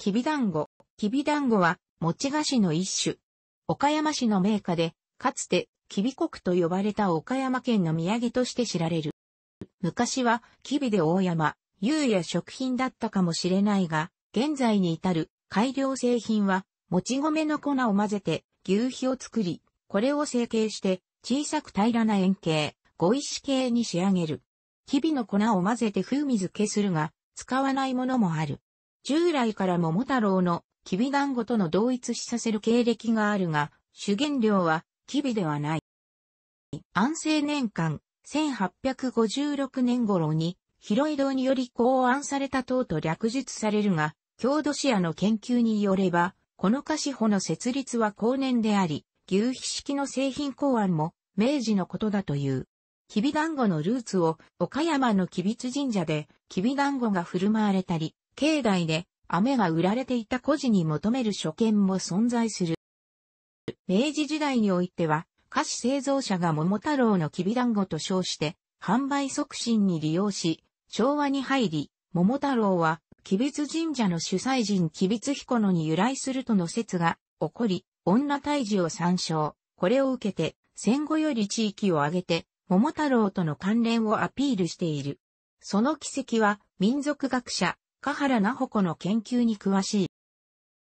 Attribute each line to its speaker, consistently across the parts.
Speaker 1: きびだんご。きびだんごは、餅菓子の一種。岡山市の名家で、かつて、きび国と呼ばれた岡山県の土産として知られる。昔は、きびで大山、優や食品だったかもしれないが、現在に至る改良製品は、もち米の粉を混ぜて、牛皮を作り、これを成形して、小さく平らな円形、碁石形に仕上げる。きびの粉を混ぜて風味付けするが、使わないものもある。従来から桃太郎のきび団子との同一視させる経歴があるが、主原料はきびではない。安政年間、1856年頃に、広井堂により考案された塔と略述されるが、郷土史屋の研究によれば、この菓子舗の設立は後年であり、牛皮式の製品考案も明治のことだという。きび団子のルーツを岡山の吉備津神社できび団子が振る舞われたり、境内で飴が売られていた孤児に求める所見も存在する。明治時代においては、菓子製造者が桃太郎のきび団子と称して、販売促進に利用し、昭和に入り、桃太郎は、吉備津神社の主催人吉備津彦野に由来するとの説が起こり、女退治を参照。これを受けて、戦後より地域を挙げて、桃太郎との関連をアピールしている。その奇跡は、民族学者、香原奈穂子の研究に詳し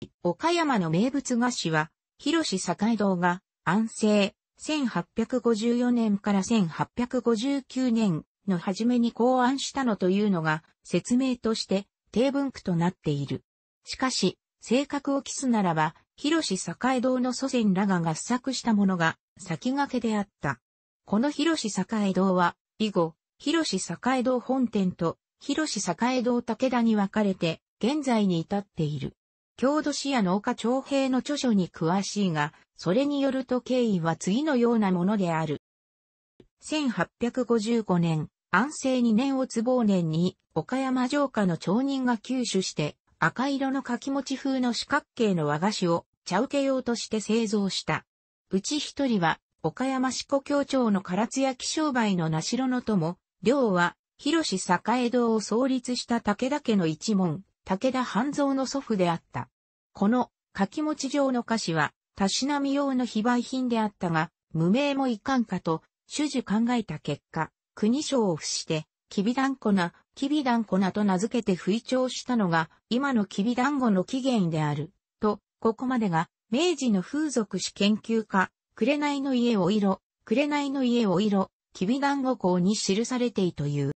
Speaker 1: い。岡山の名物菓子は、広志栄堂が、安政、1854年から1859年の初めに考案したのというのが、説明として、定文句となっている。しかし、性格を期すならば、広志栄堂の祖先らが合作したものが、先駆けであった。この広志栄堂は、以後、広志栄堂本店と広市栄堂武田に分かれて、現在に至っている。郷土史や農家徴兵の著書に詳しいが、それによると経緯は次のようなものである。1855年、安政2年を坪年に、岡山城下の町人が吸収して、赤色の柿餅風の四角形の和菓子を茶受け用として製造した。うち一人は、岡山市古協町の唐津焼商売の名城の友、両は、広志栄堂を創立した武田家の一門、武田半蔵の祖父であった。この、書き持ち上の歌詞は、たしなみ用の非売品であったが、無名もいかんかと、主樹考えた結果、国章を付して、きびだんこな、きびだんこなと名付けて吹聴したのが、今のきびだんごの起源である。と、ここまでが、明治の風俗史研究家、紅の家を色、紅の家を色、きびだんご校に記されていという。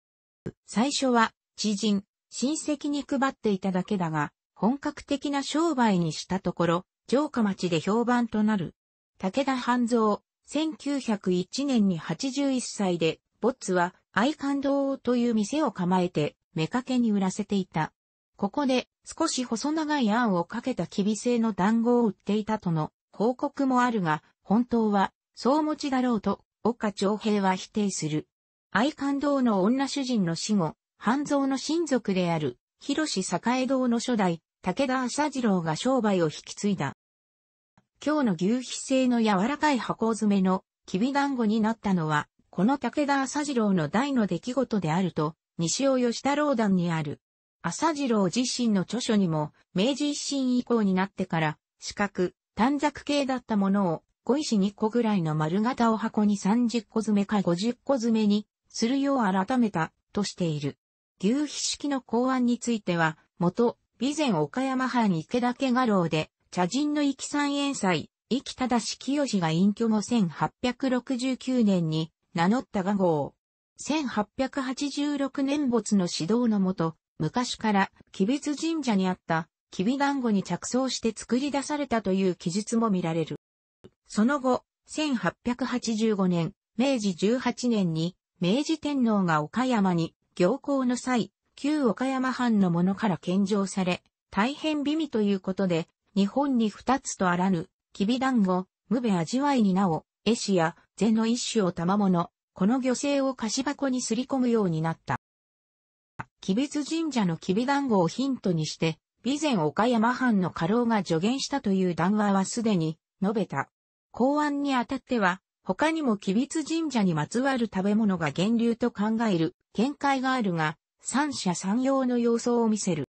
Speaker 1: 最初は知人、親戚に配っていただけだが、本格的な商売にしたところ、城下町で評判となる。武田半蔵、1901年に81歳で、ボッツは愛感堂という店を構えて、妾に売らせていた。ここで少し細長い案をかけたきび製の団子を売っていたとの報告もあるが、本当は、そう持ちだろうと、岡長平は否定する。愛官堂の女主人の死後、半蔵の親族である、広志栄堂の初代、武田浅次郎が商売を引き継いだ。今日の牛皮製の柔らかい箱詰めの、きび団子になったのは、この武田浅次郎の大の出来事であると、西尾吉太郎団にある。浅次郎自身の著書にも、明治維新以降になってから、四角、短冊形だったものを、5石2個ぐらいの丸型を箱に30個詰めか50個詰めにするよう改めたとしている。牛皮式の考案については、元、備前岡山藩池田家画廊で、茶人の生三円祭、生正し清が隠居後1869年に名乗った画号。1886年没の指導のもと、昔から、吉備津神社にあった、吉備団子に着想して作り出されたという記述も見られる。その後、1885年、明治18年に、明治天皇が岡山に行幸の際、旧岡山藩の者から献上され、大変美味ということで、日本に二つとあらぬ、きび団子、無べ味わいになお、絵師や禅の一種を賜物、この漁船を菓子箱にすり込むようになった。吉備津神社のきび団子をヒントにして、備前岡山藩の家老が助言したという談話はすでに述べた。公安にあたっては、他にも吉備津神社にまつわる食べ物が源流と考える見解があるが、三者三様の様相を見せる。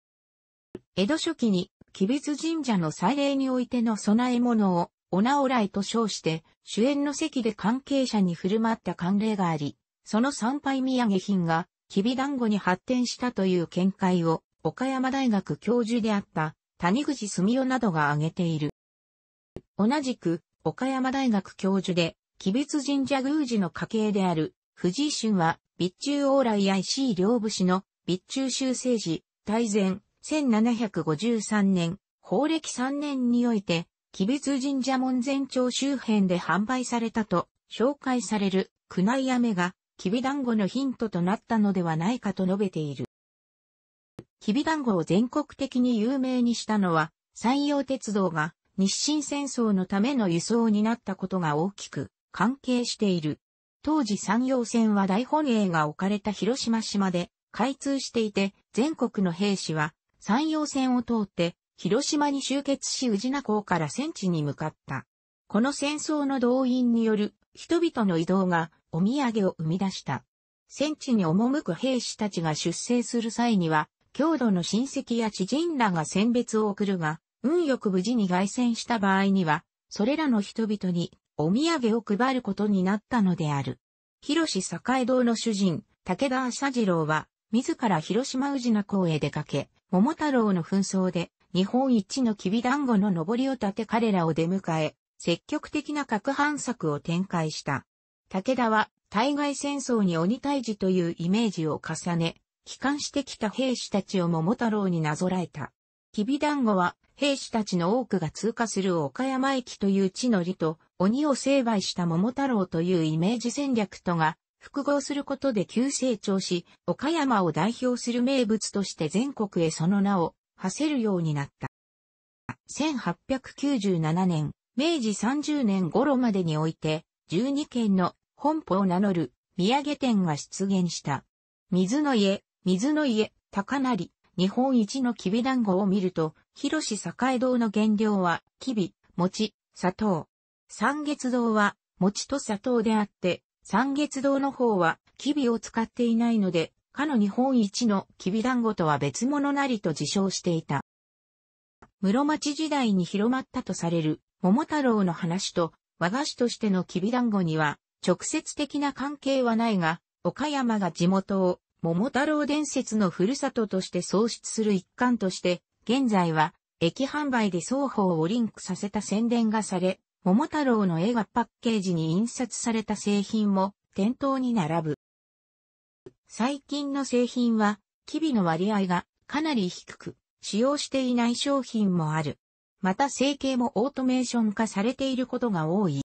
Speaker 1: 江戸初期に、吉備津神社の祭礼においての供え物を、おなおらいと称して、主演の席で関係者に振る舞った慣例があり、その参拝土産品が、きび団子に発展したという見解を、岡山大学教授であった、谷口澄夫などが挙げている。同じく、岡山大学教授で、鬼別神社宮司の家系である、藤井春は、備中往来や石井両武士の、備中修正時、大前、1753年、法暦3年において、鬼別神社門前町周辺で販売されたと、紹介される、宮内飴が、きび団子のヒントとなったのではないかと述べている。きび団子を全国的に有名にしたのは、山陽鉄道が日清戦争のための輸送になったことが大きく関係している。当時山陽線は大本営が置かれた広島島で開通していて、全国の兵士は山陽線を通って広島に集結し宇品港から戦地に向かった。この戦争の動員による人々の移動がお土産を生み出した。戦地に赴く兵士たちが出征する際には、郷土の親戚や知人らが選別を送るが、運よく無事に凱旋した場合には、それらの人々にお土産を配ることになったのである。広志栄堂の主人、武田浅次郎は、自ら広島宇品港へ出かけ、桃太郎の紛争で、日本一のきび団子の上りを立て彼らを出迎え、積極的な各反策を展開した。武田は、対外戦争に鬼退治というイメージを重ね、帰還してきた兵士たちを桃太郎になぞらえた。きび団子は、兵士たちの多くが通過する岡山駅という地の利と、鬼を成敗した桃太郎というイメージ戦略とが、複合することで急成長し、岡山を代表する名物として全国へその名を馳せるようになった。1897年、明治30年頃までにおいて、12県の本舗を名乗る土産店が出現した。水の家、水の家、高成、日本一のきび団子を見ると、広市栄堂の原料は、きび、餅、砂糖。三月堂は、餅と砂糖であって、三月堂の方は、きびを使っていないので、かの日本一のきび団子とは別物なりと自称していた。室町時代に広まったとされる、桃太郎の話と、和菓子としてのきび団子には、直接的な関係はないが、岡山が地元を桃太郎伝説のふるさととして創出する一環として、現在は、駅販売で双方をリンクさせた宣伝がされ、桃太郎の絵がパッケージに印刷された製品も店頭に並ぶ。最近の製品は、機微の割合がかなり低く、使用していない商品もある。また成形もオートメーション化されていることが多い。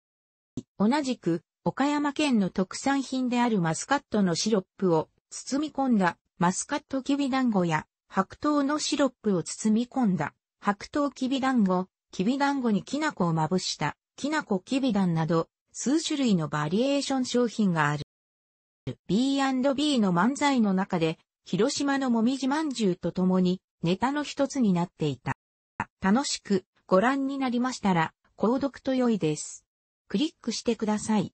Speaker 1: 同じく、岡山県の特産品であるマスカットのシロップを包み込んだマスカットきび団子や白桃のシロップを包み込んだ白桃きび団子、きび団子にきな粉をまぶしたきなこきび団など数種類のバリエーション商品がある。B&B の漫才の中で広島のもみじまんじゅうと共にネタの一つになっていた。楽しくご覧になりましたら、購読と良いです。クリックしてください。